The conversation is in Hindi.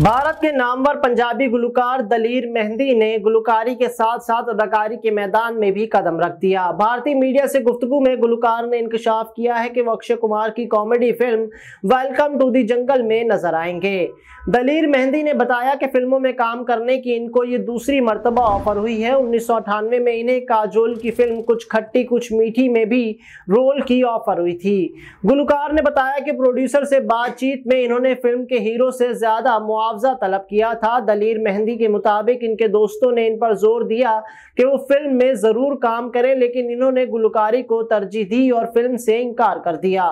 भारत के नामवर पंजाबी गुलकार दलीर मेहंदी ने गुलकारी के साथ साथ अदाकारी के मैदान में भी कदम रख दिया भारतीय मीडिया से गुफ्तगु में गुलकार ने इंकशाफ किया है कि वो अक्षय कुमार की comedy film welcome to the jungle में नजर आएंगे दलीर मेहंदी ने बताया कि फिल्मों में काम करने की इनको ये दूसरी मरतबा ऑफर हुई है उन्नीस में इन्हें काजोल की फिल्म कुछ खट्टी कुछ मीठी में भी रोल की ऑफर हुई थी गुलकार ने बताया कि प्रोड्यूसर से बातचीत में इन्होंने फिल्म के हीरो से ज्यादा मुआवजा तलब किया था दलीर मेहंदी के मुताबिक इनके दोस्तों ने इन पर जोर दिया कि वो फिल्म में ज़रूर काम करें लेकिन इन्होंने गुलकारी को तरजीह दी और फिल्म से इनकार कर दिया